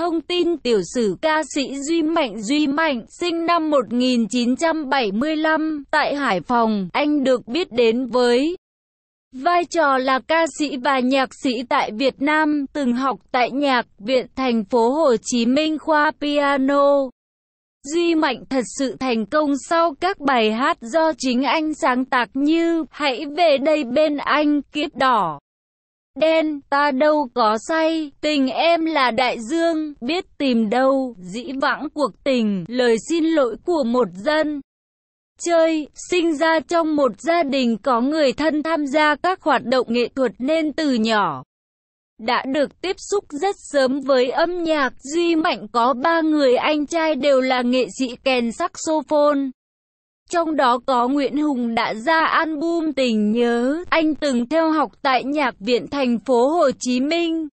thông tin tiểu sử ca sĩ Duy Mạnh Duy Mạnh, sinh năm 1975, tại Hải Phòng, anh được biết đến với vai trò là ca sĩ và nhạc sĩ tại Việt Nam, từng học tại Nhạc viện Thành phố Hồ Chí Minh khoa piano. Duy Mạnh thật sự thành công sau các bài hát do chính anh sáng tác như Hãy về đây bên anh, Kiếp đỏ đen, ta đâu có say, tình em là đại dương, biết tìm đâu, dĩ vãng cuộc tình, lời xin lỗi của một dân. Chơi, sinh ra trong một gia đình có người thân tham gia các hoạt động nghệ thuật nên từ nhỏ đã được tiếp xúc rất sớm với âm nhạc. Duy Mạnh có ba người anh trai đều là nghệ sĩ kèn saxophone. Trong đó có Nguyễn Hùng đã ra album Tình Nhớ, anh từng theo học tại Nhạc viện thành phố Hồ Chí Minh.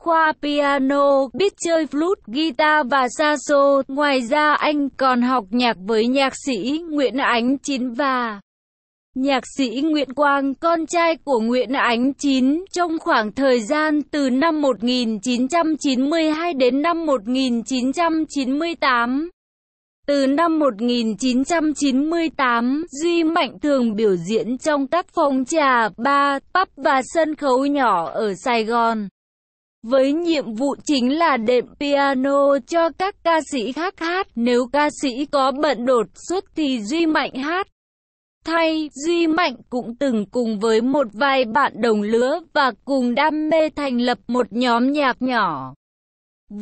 Khoa piano, biết chơi flute, guitar và saxo. Ngoài ra anh còn học nhạc với nhạc sĩ Nguyễn Ánh Chín và Nhạc sĩ Nguyễn Quang, con trai của Nguyễn Ánh Chín, trong khoảng thời gian từ năm 1992 đến năm 1998. Từ năm 1998, Duy Mạnh thường biểu diễn trong các phòng trà, bar, pub và sân khấu nhỏ ở Sài Gòn. Với nhiệm vụ chính là đệm piano cho các ca sĩ khác hát, nếu ca sĩ có bận đột xuất thì Duy Mạnh hát. Thay, Duy Mạnh cũng từng cùng với một vài bạn đồng lứa và cùng đam mê thành lập một nhóm nhạc nhỏ.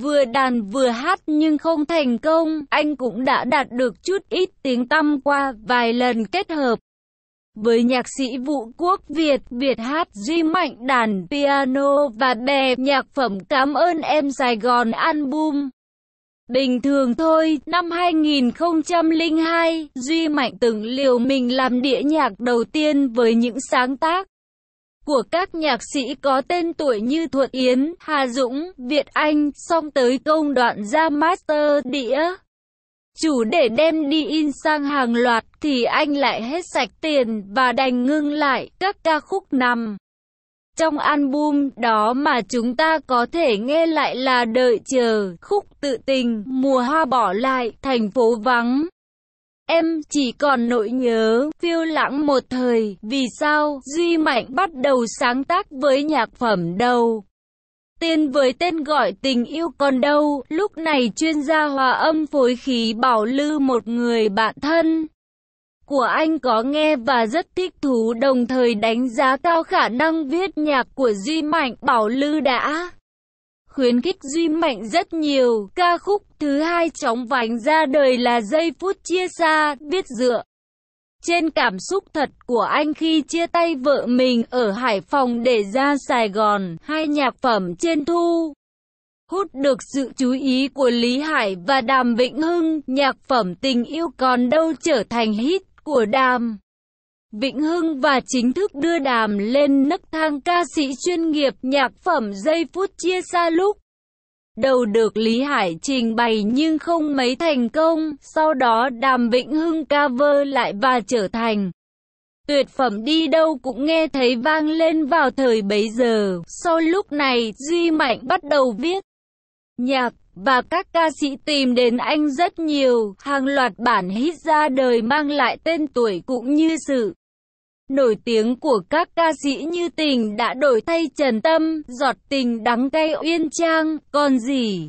Vừa đàn vừa hát nhưng không thành công, anh cũng đã đạt được chút ít tiếng tăm qua vài lần kết hợp. Với nhạc sĩ Vũ Quốc Việt, Việt hát Duy Mạnh đàn piano và bè nhạc phẩm Cảm ơn em Sài Gòn album. Bình thường thôi, năm 2002, Duy Mạnh từng liều mình làm đĩa nhạc đầu tiên với những sáng tác của các nhạc sĩ có tên tuổi như Thuận Yến, Hà Dũng, Việt Anh, song tới công đoạn ra master đĩa. Chủ để đem đi in sang hàng loạt thì anh lại hết sạch tiền và đành ngưng lại các ca khúc nằm. Trong album đó mà chúng ta có thể nghe lại là Đợi Chờ, Khúc Tự Tình, Mùa Hoa Bỏ Lại, Thành phố Vắng. Em chỉ còn nỗi nhớ, phiêu lãng một thời, vì sao Duy Mạnh bắt đầu sáng tác với nhạc phẩm đầu tiên với tên gọi tình yêu còn đâu, lúc này chuyên gia hòa âm phối khí bảo lư một người bạn thân của anh có nghe và rất thích thú đồng thời đánh giá cao khả năng viết nhạc của Duy Mạnh Bảo Lư đã khuyến khích Duy Mạnh rất nhiều. Ca khúc thứ hai chóng vành ra đời là Giây Phút Chia Xa, viết dựa. Trên cảm xúc thật của anh khi chia tay vợ mình ở Hải Phòng để ra Sài Gòn, hai nhạc phẩm trên thu hút được sự chú ý của Lý Hải và Đàm Vĩnh Hưng, nhạc phẩm Tình yêu còn đâu trở thành hit của Đàm. Vĩnh Hưng và chính thức đưa đàm lên nấc thang ca sĩ chuyên nghiệp nhạc phẩm giây phút chia xa lúc. Đầu được Lý Hải trình bày nhưng không mấy thành công, sau đó đàm Vĩnh Hưng cover lại và trở thành tuyệt phẩm đi đâu cũng nghe thấy vang lên vào thời bấy giờ. Sau lúc này, Duy Mạnh bắt đầu viết nhạc và các ca sĩ tìm đến anh rất nhiều, hàng loạt bản hit ra đời mang lại tên tuổi cũng như sự Nổi tiếng của các ca sĩ như tình đã đổi thay trần tâm, giọt tình đắng cay uyên trang, còn gì.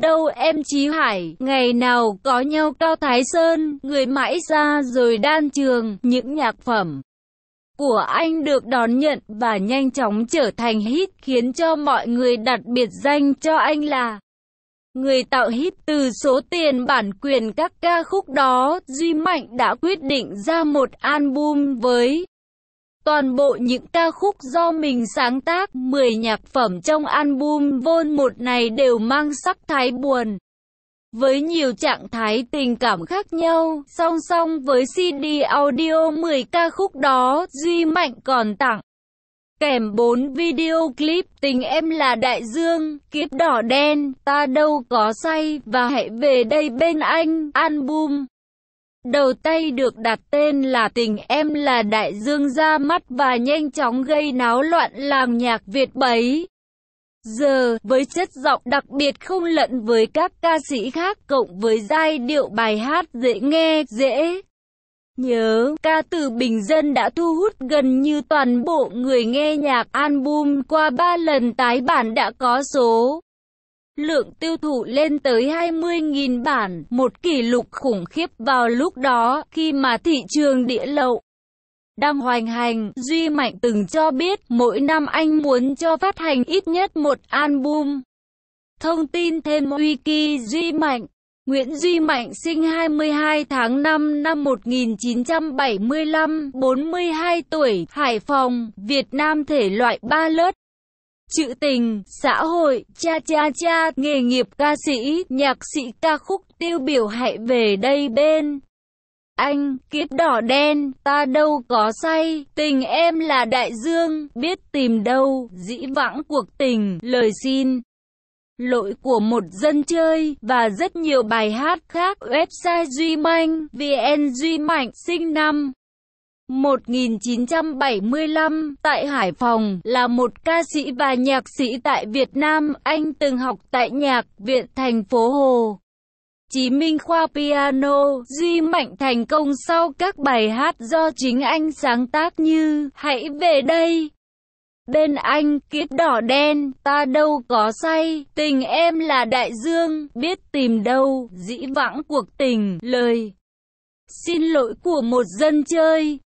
Đâu em Chí Hải, ngày nào có nhau Cao Thái Sơn, người mãi ra rồi đan trường, những nhạc phẩm của anh được đón nhận và nhanh chóng trở thành hit khiến cho mọi người đặt biệt danh cho anh là Người tạo hit từ số tiền bản quyền các ca khúc đó, Duy Mạnh đã quyết định ra một album với toàn bộ những ca khúc do mình sáng tác. 10 nhạc phẩm trong album Vôn một này đều mang sắc thái buồn, với nhiều trạng thái tình cảm khác nhau. Song song với CD audio 10 ca khúc đó, Duy Mạnh còn tặng Kèm 4 video clip Tình em là đại dương, kiếp đỏ đen, ta đâu có say và hãy về đây bên anh, album. Đầu tay được đặt tên là Tình em là đại dương ra mắt và nhanh chóng gây náo loạn làng nhạc Việt bấy giờ với chất giọng đặc biệt không lẫn với các ca sĩ khác cộng với giai điệu bài hát dễ nghe, dễ Nhớ, ca từ Bình Dân đã thu hút gần như toàn bộ người nghe nhạc album qua 3 lần tái bản đã có số lượng tiêu thụ lên tới 20.000 bản, một kỷ lục khủng khiếp vào lúc đó, khi mà thị trường đĩa lậu đang hoành hành. Duy Mạnh từng cho biết, mỗi năm anh muốn cho phát hành ít nhất một album. Thông tin thêm Wiki Duy Mạnh Nguyễn Duy Mạnh sinh 22 tháng 5 năm 1975, 42 tuổi, Hải Phòng, Việt Nam thể loại ba lớp. Trữ tình, xã hội, cha cha cha, nghề nghiệp ca sĩ, nhạc sĩ ca khúc tiêu biểu hãy về đây bên. Anh, kiếp đỏ đen, ta đâu có say, tình em là đại dương, biết tìm đâu, dĩ vãng cuộc tình, lời xin lỗi của một dân chơi và rất nhiều bài hát khác. Website Duy Mạnh, VN Duy Mạnh, sinh năm 1975 tại Hải Phòng là một ca sĩ và nhạc sĩ tại Việt Nam. Anh từng học tại nhạc viện thành phố Hồ. Chí Minh khoa piano, Duy Mạnh thành công sau các bài hát do chính anh sáng tác như Hãy về đây, Bên anh kiếp đỏ đen, ta đâu có say, tình em là đại dương, biết tìm đâu, dĩ vãng cuộc tình, lời. Xin lỗi của một dân chơi,